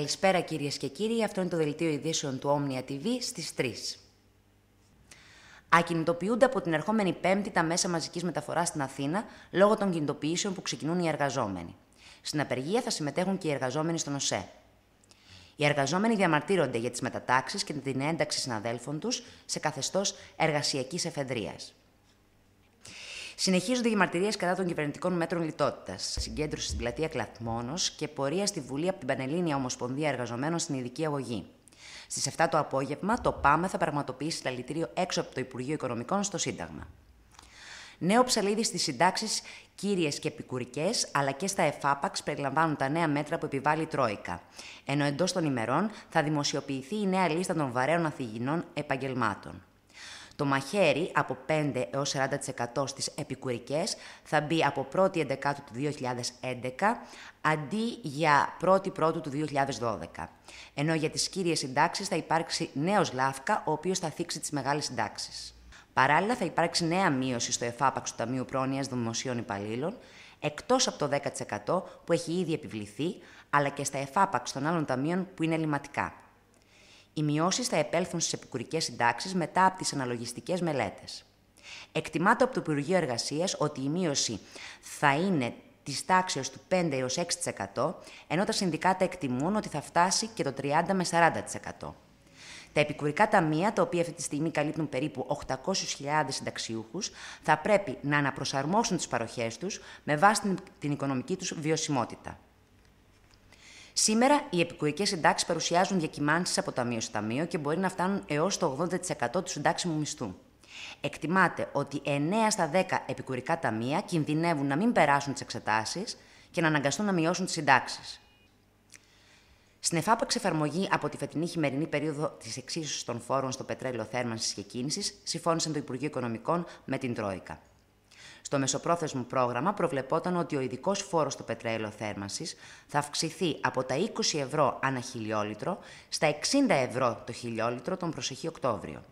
Καλησπέρα κυρίες και κύριοι, αυτό είναι το δελτίο ειδήσεων του Omnia TV στις 3. Ακινητοποιούνται από την ερχόμενη Πέμπτη τα μέσα μαζικής μεταφοράς στην Αθήνα λόγω των κινητοποιήσεων που ξεκινούν οι εργαζόμενοι. Στην απεργία θα συμμετέχουν και οι εργαζόμενοι στον ΟΣΕ. Οι εργαζόμενοι διαμαρτύρονται για τις μετατάξεις και την ένταξη συναδέλφων τους σε καθεστώς εργασιακής εφεδρείας. Συνεχίζονται οι μαρτυρίες κατά των κυβερνητικών μέτρων λιτότητας. Συγκέντρωση στην πλατεία κλατμόνος και πορεία στη Βουλή από την Πανελλήνια Ομοσπονδία Εργαζομένων στην Ειδική Αγωγή. Στις 7 το απόγευμα, το ΠΑΜΕ θα πραγματοποιήσει λαλητήριο έξω από το Υπουργείο Οικονομικών στο Σύνταγμα. Νέο ψαλίδι στις συντάξεις κύριες και επικουρικές, αλλά και στα εφάπαξ περιλαμβάνουν τα νέα μέτρα που επιβάλλει η Τρόικα. Ενώ εντός των ημερών θα δημοσιοποιηθεί η νέα λίστα των βαρέων αθηγινών επαγγελμάτων. Το μαχαίρι από 5 έως 40% στις επικουρικές θα μπει από 1η 11 του 2011 αντί για 1η Πρώτου του 2012. Ενώ για τις κύριες συντάξεις θα υπάρξει νέος λάφκα ο οποίος θα θίξει τις μεγάλες συντάξεις. Παράλληλα θα υπάρξει νέα μείωση στο εφάπαξ του Ταμείου Πρόνοιας Δημοσίων Υπαλλήλων, εκτός από το 10% που έχει ήδη επιβληθεί, αλλά και στα εφάπαξ των άλλων ταμείων που είναι ελληματικά. Οι μειώσεις θα επέλθουν στις επικουρικές συντάξεις μετά από τις αναλογιστικές μελέτες. Εκτιμάται από το Υπουργείο Εργασίας ότι η μείωση θα είναι της τάξης του 5 έω 6%, ενώ τα συνδικάτα εκτιμούν ότι θα φτάσει και το 30 με 40%. Τα επικουρικά ταμεία, τα οποία αυτή τη στιγμή καλύπτουν περίπου 800.000 συνταξιούχους, θα πρέπει να αναπροσαρμόσουν τις παροχές τους με βάση την οικονομική τους βιωσιμότητα. Σήμερα οι επικουρικές συντάξεις παρουσιάζουν διακυμάνσεις από ταμείο σε ταμείο και μπορεί να φτάνουν έως το 80% του συντάξιμου μισθού. Εκτιμάται ότι 9 στα 10 επικουρικά ταμεία κινδυνεύουν να μην περάσουν τις εξετάσεις και να αναγκαστούν να μειώσουν τις συντάξεις. Στην εφάπαξη εφαρμογή από τη φετινή χειμερινή περίοδο της εξίσωσης των φόρων στο πετρέλαιο θέρμανσης και κίνησης, συμφώνησαν το Υπουργείο Οικονομικών με την Τρόικα. Στο μεσοπρόθεσμο πρόγραμμα προβλεπόταν ότι ο ειδικός φόρος στο πετρέλαιο θέρμανσης θα αυξηθεί από τα 20 ευρώ ανά χιλιόλιτρο στα 60 ευρώ το χιλιόλιτρο τον προσεχή Οκτώβριο.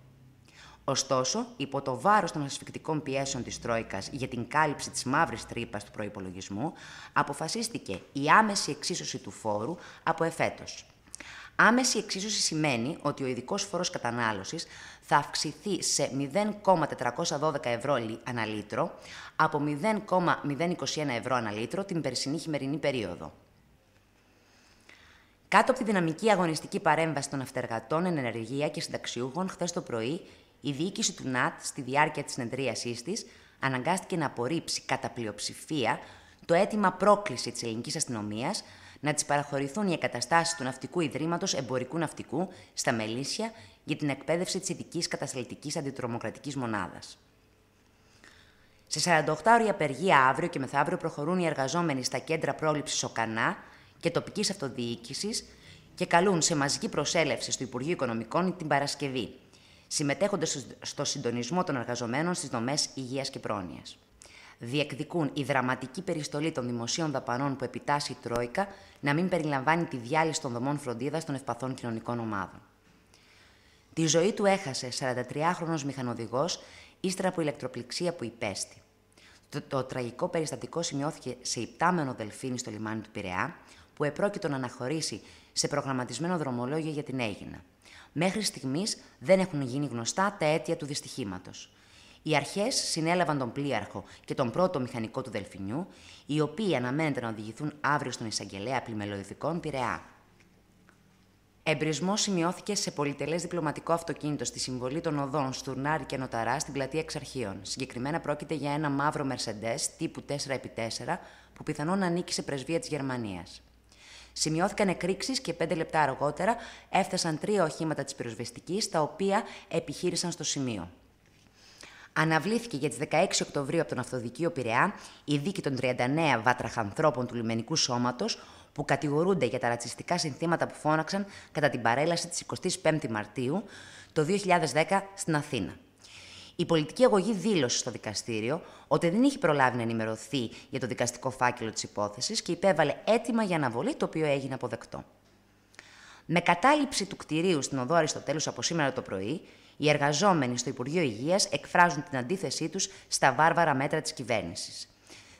Ωστόσο, υπό το βάρος των ασφυκτικών πιέσεων της Τρόικας για την κάλυψη της μαύρης τρύπας του προϋπολογισμού, αποφασίστηκε η άμεση εξίσωση του φόρου από εφέτος. Άμεση εξίσωση σημαίνει ότι ο ειδικός φόρος κατανάλωσης θα αυξηθεί σε 0,412 ευρώ ανά λίτρο από 0,021 ευρώ ανά λίτρο την περσινή χειμερινή περίοδο. Κάτω από τη δυναμική αγωνιστική παρέμβαση των αυτεργατών, ενεργεία και συνταξιούχων, χθες το πρωί, η διοίκηση του ΝΑΤ, στη διάρκεια της συνεδρίασής της, αναγκάστηκε να απορρίψει κατά πλειοψηφία το αίτημα πρόκληση της ελληνικής αστυνομίας να τη παραχωρηθούν οι εγκαταστάσεις του Ναυτικού Ιδρύματος Εμπορικού Ναυτικού στα Μελίσια για την εκπαίδευση της ειδικής κατασταλτικής αντιτρομοκρατικής μονάδας. Σε 48 ώρες απεργία αύριο και μεθαύριο προχωρούν οι εργαζόμενοι στα κέντρα πρόληψης ΟΚΑΝΑ και τοπικής αυτοδιοίκησης και καλούν σε μαζική προσέλευση στο Υπουργείο Οικονομικών την Παρασκευή, συμμετέχοντας στο συντονισμό των εργαζομένων στις δομές υγείας και πρόνοιας διεκδικούν η δραματική περιστολή των δημοσίων δαπανών που επιτάσσει η Τρόικα να μην περιλαμβάνει τη διάλυση των δομών φροντίδας των ευπαθών κοινωνικών ομάδων. Τη ζωή του έχασε 43χρονο μηχανοδηγός ύστερα από ηλεκτροπληξία που υπέστη. Το, τραγικό περιστατικό σημειώθηκε σε υπτάμενο δελφίνι στο λιμάνι του Πειραιά, που επρόκειτο να αναχωρήσει σε προγραμματισμένο δρομολόγιο για την Έγινα. Μέχρι στιγμής δεν έχουν γίνει γνωστά τα αίτια του δυστυχήματος. Οι αρχές συνέλαβαν τον πλοίαρχο και τον πρώτο μηχανικό του Δελφινιού, οι οποίοι αναμένεται να οδηγηθούν αύριο στον εισαγγελέα πλημελοειδικών Πειραιά. Εμπρισμός σημειώθηκε σε πολυτελές διπλωματικό αυτοκίνητο στη συμβολή των οδών Στουρνάρη και Νοταρά στην πλατεία Εξαρχείων. Συγκεκριμένα πρόκειται για ένα μαύρο Μερσεντέ τύπου 4x4 που πιθανόν ανήκει σε πρεσβεία της Γερμανίας. Σημειώθηκαν εκρήξεις και πέντε λεπτά αργότερα έφτασαν τρία οχήματα της πυροσβεστικής, τα οποία επιχείρησαν στο σημείο αναβλήθηκε για τις 16 Οκτωβρίου από τον Αυτοδικείο Πειραιά η δίκη των 39 βάτραχανθρώπων του λιμενικού σώματος που κατηγορούνται για τα ρατσιστικά συνθήματα που φώναξαν κατά την παρέλαση της 25 Μαρτίου το 2010 στην Αθήνα. Η πολιτική αγωγή δήλωσε στο δικαστήριο ότι δεν είχε προλάβει να ενημερωθεί για το δικαστικό φάκελο της υπόθεσης και υπέβαλε αίτημα για αναβολή, το οποίο έγινε αποδεκτό. Με κατάληψη του κτηρίου στην οδό Αριστοτέλους από σήμερα το πρωί, οι εργαζόμενοι στο Υπουργείο Υγείας εκφράζουν την αντίθεσή τους στα βάρβαρα μέτρα της κυβέρνησης.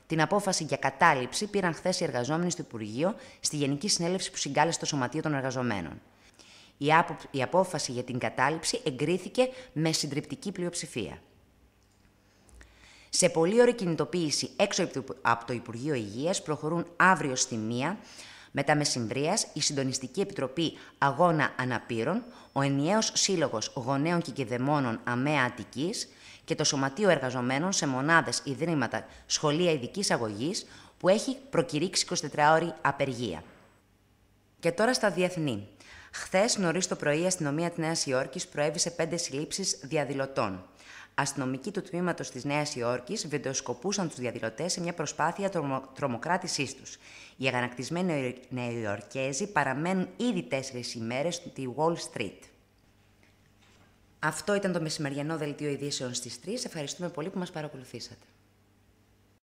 Την απόφαση για κατάληψη πήραν χθες οι εργαζόμενοι στο Υπουργείο στη Γενική Συνέλευση που συγκάλεσε το Σωματείο των Εργαζομένων. Η, η απόφαση για την κατάληψη εγκρίθηκε με συντριπτική πλειοψηφία. Σε πολύ ωραία κινητοποίηση έξω από το Υπουργείο Υγείας προχωρούν αύριο στη μία μετά μεσημβρία, η Συντονιστική Επιτροπή Αγώνα Αναπήρων, ο Ενιαίος Σύλλογος Γονέων και Κηδεμόνων ΑΜΕΑ Αττικής και το Σωματείο Εργαζομένων σε Μονάδες, Ιδρύματα, Σχολεία ειδικής Αγωγής, που έχει προκηρύξει 24ωρη απεργία. Και τώρα στα διεθνή. Χθες, νωρίς το πρωί, η αστυνομία της Νέας Υόρκης προέβησε πέντε συλλήψεις διαδηλωτών. Αστυνομικοί του τμήματος της Νέας Υόρκης βεντοσκοπούσαν τους διαδηλωτές σε μια προσπάθεια τρομο, τρομοκράτησής τους. Οι αγανακτισμένοι Νεοϊορκέζοι παραμένουν ήδη τέσσερις ημέρες στη Wall Street. Αυτό ήταν το μεσημεριανό δελτίο ειδήσεων στις 3. Ευχαριστούμε πολύ που μας παρακολουθήσατε.